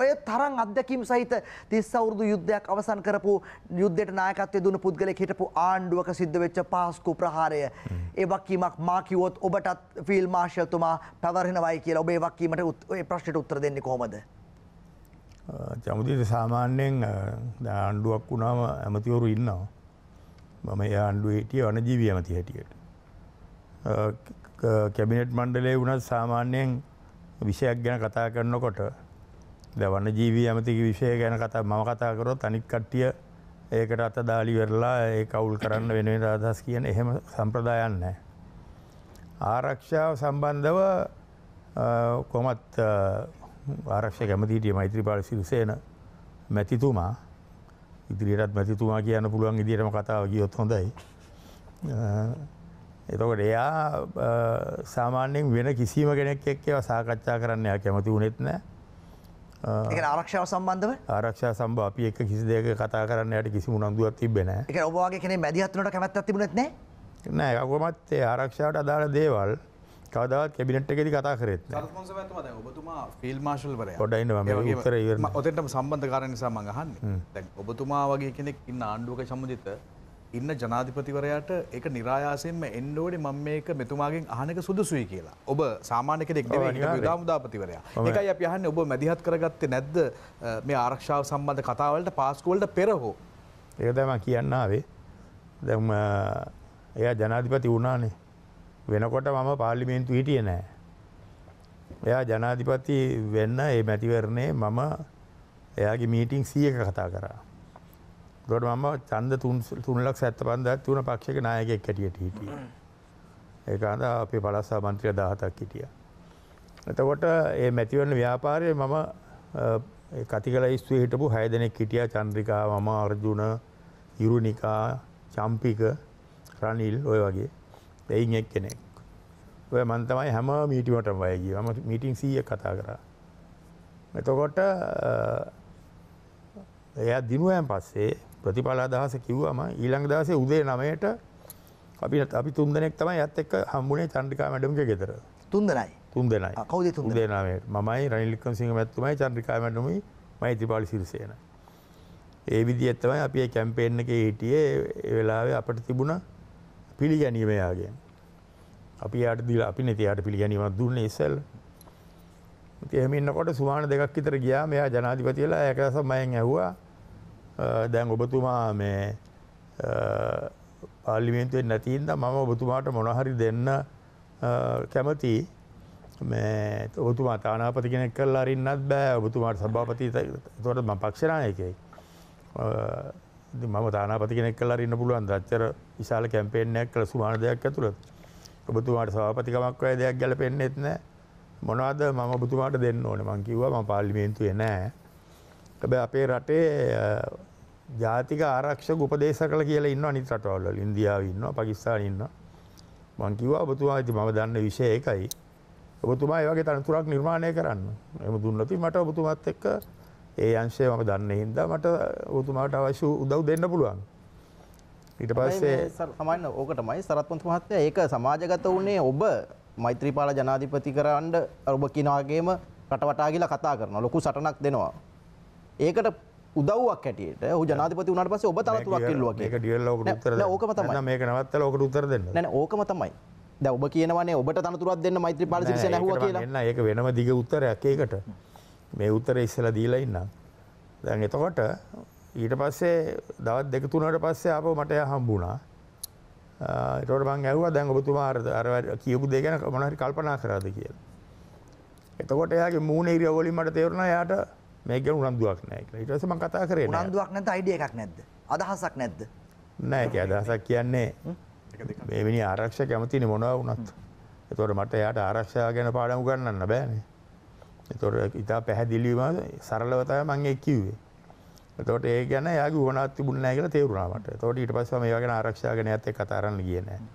ඔය තරම් අත්දැකීම් සහිත 30 අවුරුදු යුද්ධයක් අවසන් කරපු යුද්ධයට නායකත්වය දුන්න පුද්ගලෙක් හිටපු ආණ්ඩුවක සිද්ධ වෙච්ච පාස්කු ප්‍රහාරය. ඒ වක්කීමක් මා කිව්වොත් ඔබටත් ෆීල් මාර්ෂල්තුමා පැවරෙනවයි කියලා ඔබේ වක්කීමට ඒ ප්‍රශ්නට උත්තර දෙන්නේ කොහොමද? චමුදිට සාමාන්‍යයෙන් ආණ්ඩුවක් වුණාම ඇමතිවරු ඉන්නවා. මම ඒ ආණ්ඩුවේ හිටියේ වනජීවී ඇමති හැටියට. කැබිනට් මණ්ඩලයේ වුණත් සාමාන්‍යයෙන් විෂයක් ගැන කතා කරනකොට දවන්න ජීවී ඇමතික විෂය ගැන කතා මම කතාකරොත් අනික් කට්ටිය ඒකට අත දාලි වෙරලා ඒ කවුල් කරන්න වෙනුවෙන් අදහස් කියන එහෙම සම්ප්‍රදායන්න. ආරක්ෂාව සම්බන්ධව කොමත් ආරක්ෂ කැමතිටිය මෛත්‍රපාල සිරුසේන මැතිතුමා ඉදිරියටත් මැතිතුමා කියන්න පුළුවන් ඉදිරම කතාව ගියොත් හොඳයි. එතකොට එයා සාමාන්‍යයෙන් වෙන කිසිීම කෙනෙක් එක්කව සාකච්ඡා කරන්නයා කැමති වනෙත් නෑ එක ආරක්ෂාව සම්බන්ධව ආරක්ෂා සම්බ අපි එක කිසි දෙයක කතා කරන්න යට කිසි උනන්දුවක් තිබෙන එක ඔබවාගේ කෙනෙ මැදිහත්වනට කැමැත් තිබුණෙත් නෑ නෑ අකොමත් ඒ ආරක්ෂාවට අදාළ දේවල් කවදත් කැබිනට් එකෙදි කතා කරෙත් ඔබතුමා ෆිල් මාශල්වර ොඩයින්න ඔතට සම්බන්ධ කාරණ නිසා මඟහන්න ඔබතුමා වගේ කෙනෙක් ඉන්න ආණ්ඩුවක සම්බධිත ඉන්න ජනාධිපතිවරයාට ඒක નિરાයාසයෙන්ම එන්න ඕනේ මම මේක මෙතුමාගෙන් අහන එක සුදුසුයි කියලා. ඔබ සාමාන්‍ය කෙනෙක් නෙවෙයි විදාමුදාපතිවරයා. ඒකයි අපි අහන්නේ ඔබ මැදිහත් කරගත්තේ නැද්ද මේ ආරක්ෂාව සම්බන්ධ කතාවලට පාස්කු වලට පෙර හෝ? ඒක තමයි කියන්න ආවේ. දැන් එයා ජනාධිපති වුණානේ. වෙනකොට මම පාර්ලිමේන්තු හිටියේ නෑ. එයා ජනාධිපති වෙන්න ඒ මැතිවරණේ මම එයාගේ මීටින් 100ක කතා කරා. දොට මම චන්ද තුන්ලක් සඇත්ත පන්දත් වන පක්ෂක නායකෙක් කැටියට හිටිය. ඒකාද අපේ පලස්සා මන්ත්‍රය දහතක් හිටිය. එතකොට ඒ මැතිවන්න ව්‍යාපාරය මම කතිකල ස්තුවේ හිටපු හැදනෙක් හිටිය චන්ද්‍රිකා මම අර්ජුන යුරුණිකා චම්පික රනිල් ඔය වගේ එයින් එක් කෙනෙක්. ඔය මන්තමයි හැම මීටිමට වයගේ ම මිටිං සීය කතා කරා. එතකොට එයා දිනුවයන් පස්සේ ප්‍රතිඵල අදහස කිව්වම ඊළඟ දවසේ උදේ 9ට අපි අපි තුන් දෙනෙක් තමයි යත් එක්ක හම්බුනේ චන්ද්‍රිකා මැඩම්ගේ ගෙදර. තුන් දෙනයි. තුන් දෙනයි. කවුද තුන් දෙනා? උදේ 9ට. මමයි රනිල් වික්‍රමසිංහ මැතිතුමයි චන්ද්‍රිකා මැඩම්යි මෛත්‍රීපාල සිරිසේන. ඒ විදිහට තමයි අපි මේ කැම්පේන් එකේ හිටියේ ඒ වෙලාවේ අපිට තිබුණ පිළිගැනීම යාගෙන්. අපි යාට දීලා අපි නේ තියාට පිළිගැනීමක් දුන්නේ ඉස්සෙල්ලා. ඉතින් එහෙම ඉන්නකොට සුමාන දෙකක් විතර ගියා මෙයා ජනාධිපතිලා ඒක දැස මයෙන් ඇහුවා දැන් ඔබතුමා මේ පාලිමෙන්තුවෙන් නැතින්ද මම ඔබතුමාට මොනහරි දෙන්න කැමති ඔබතුමා තානාපති කෙනෙක් කල් අරින්නත් බෑ ඔබතුමාට සභාපති තොට ම පක්ෂණයකයි මම තානාපති කෙනෙක් කල් අරන්න පුළුවන් දච්චර විශාල කැම්පේෙන්යක් කළ සුමාන දෙයක් ඇතුළත් ඔබතුමාට සභාපතිකමක් අය දෙයක් ගැලපෙන්න්නෙත් නෑ මොනවාද මම ඔබතුමාට දෙන්න ඕන මංකිවවා ම පාලිමේන්තුවේ නෑ හැබැ අපේ රටේ ජාතික ආරක්ෂක උපදේශ කළ කියලා ඉන්න අනිත් රටවල්ල ඉන්දියාව ඉන්න පකිස්ාන ඉන්න මංකිවා ඔබතුමා ඇති මම දන්න විෂය එකයි ඔබතුමා ඒවගේ තනතුරක් නිර්මාණය කරන්න එම දුන්නති මට ඔබතුමත් එක්ක ඒ අංශය මම දන්න හින්දා මට ඔබතුමාට අවශ්‍ය උදව් දෙන්න පුළුවන් ඊට පස්සේ සමන්න ඕකටමයි සරත්පොන්තු මහත්තය ඒක සමාජගත වන්නේ ඔබ මෛත්‍රීපාල ජනාධිපති කරන්න ඔබ කිනාගේම රටවටාගිලා කතා කරන ලොකු සටනක් දෙනවා ඒකට උදවක් හැටියට හ ජනපති වනට පස ඔබ තවත් ක් ඕකම තම මේක නවත්තල ඕකට උත්තර දෙන්න නැ ඕකම තමයි ඔබ කියනවන්නේ ඔබට තනතුරත් දෙන්න මෛත්‍රී පාලසි නැහ කියන්න ඒක වෙනම දිග උත්තරයක් ඒකට මේ උත්තර ඉස්සල දීලා ඉන්න දැන් එතකොට ඊට පස්සේ දවත් දෙක තුනට පස්සේ අප මට හම්බුණා ඒට බං ඇව්වා දැන් ඔබතුමා අර කියපු දෙ ගැන මොනහරි කල්පනා කරාද කියලා එතකොට එයාගේ මූුණ ඉරියවලින් මට තේරුණා යායට මේක උනන්දුවක් නෑ කියලා. ඊට පස්සේ මම කතා කරේ නෑ. උනන්දුවක් නැද්ද අයිඩියා එකක් නැද්ද? අදහසක් නැද්ද? නෑ ඒක අදහසක් කියන්නේ මේවෙනි ආරක්ෂක කැමතිනේ මොනවා වුණත්. ඒතකොට මට එයාට ආරක්ෂාව ගැන පාඩම් උගන්වන්න බෑනේ. ඒතකොට ඉතා පැහැදිලිව සරලව තමයි මම ඒක කිව්වේ. එතකොට ඒ ගැන යාගේ වුණාත් තිබුණේ නැහැ කියලා තේරුණා මට. එතකොට ඊට පස්සේ මම ඒ වගේ ආරක්ෂාව ගැන ඇත්තට කතා කරන්න ගියේ නැහැ.